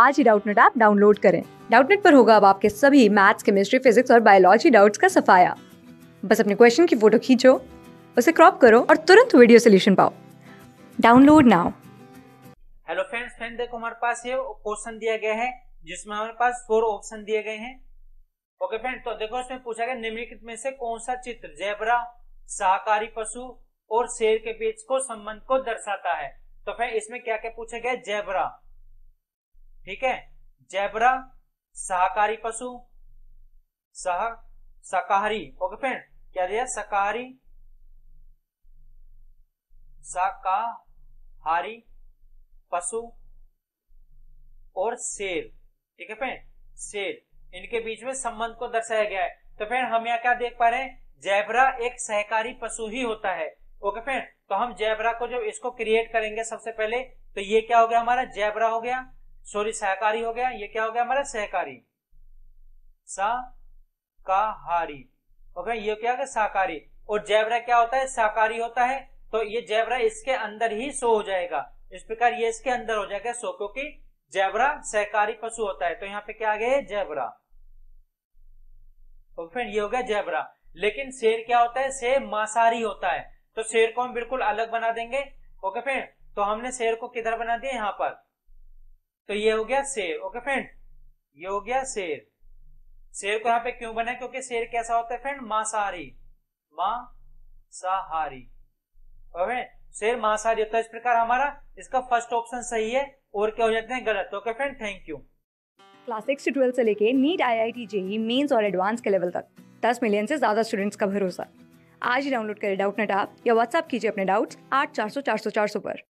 आज ही Doubtnut app download करें डाउटनेट पर होगा अब आपके सभी मैथ्स केमिस्ट्री फिजिक्स और बायोलॉजी डाउट्स का सफाया बस अपने क्वेश्चन की फोटो खींचो उसे क्रॉप करो और तुरंत वीडियो सोल्यूशन पाओ download now hello friends friend देखो हमारे पास ये क्वेश्चन दिया गया है जिसमें हमारे पास फोर ऑप्शन दिए गए हैं ओके फ्रेंड तो देखो इसमें पूछा गया निम्नलिखित में से कौन सा चित्र जेबरा शाकाहारी पशु और शेर के बीच को संबंध को दर्शाता है तो फिर इसमें क्या क्या पूछा गया जेबरा ठीक है जैबरा सहकारी पशु सह शाकाहारी ओके फ्रेंड क्या दिया शाकाहारी शाकाहारी पशु और शेर ठीक है फ्रेंड शेर इनके बीच में संबंध को दर्शाया गया है तो फ्रेंड हम यहाँ क्या देख पा रहे हैं जैबरा एक सहकारी पशु ही होता है ओके फ्रेंड तो हम जैबरा को जब इसको क्रिएट करेंगे सबसे पहले तो ये क्या हो गया हमारा जैबरा हो गया सॉरी सहकारी हो गया ये क्या हो गया हमारा सहकारी साकाहारी हो गया ये क्या हो गया साकारी और जैबरा क्या होता है साकारी होता है तो ये जैबरा इसके अंदर ही सो हो जाएगा इस प्रकार ये इसके अंदर हो जाएगा सो क्योंकि जैबरा सहकारी पशु होता है तो यहाँ पे क्या आ गया जैबरा तो फ्रेंड ये हो गया जैबरा लेकिन शेर क्या होता है शेर मांसाहारी होता है तो शेर को हम बिल्कुल अलग बना देंगे ओके फ्रेंड तो हमने शेर को किधर बना दिया यहाँ पर तो ये हो गया सेव ओके फ्रेंड ये हो गया शेर शेर को यहाँ पे क्यों बना क्योंकि शेर कैसा होता है फ्रेंड मांसाहारी मांसाहारी शेर मांसाहारी होता है इस प्रकार हमारा इसका फर्स्ट ऑप्शन सही है और क्या हो जाते हैं गलत okay friend thank you class six से ट्वेल्थ से लेके NEET I I T JEE mains और एडवांस के लेवल तक दस मिलियन से ज्यादा स्टूडेंट्स का भरोसा आज ही डाउनलोड करें डाउट नेट आप या व्हाट्सअप कीजिए अपने डाउट्स आठ चार सौ चार सौ चार सौ पर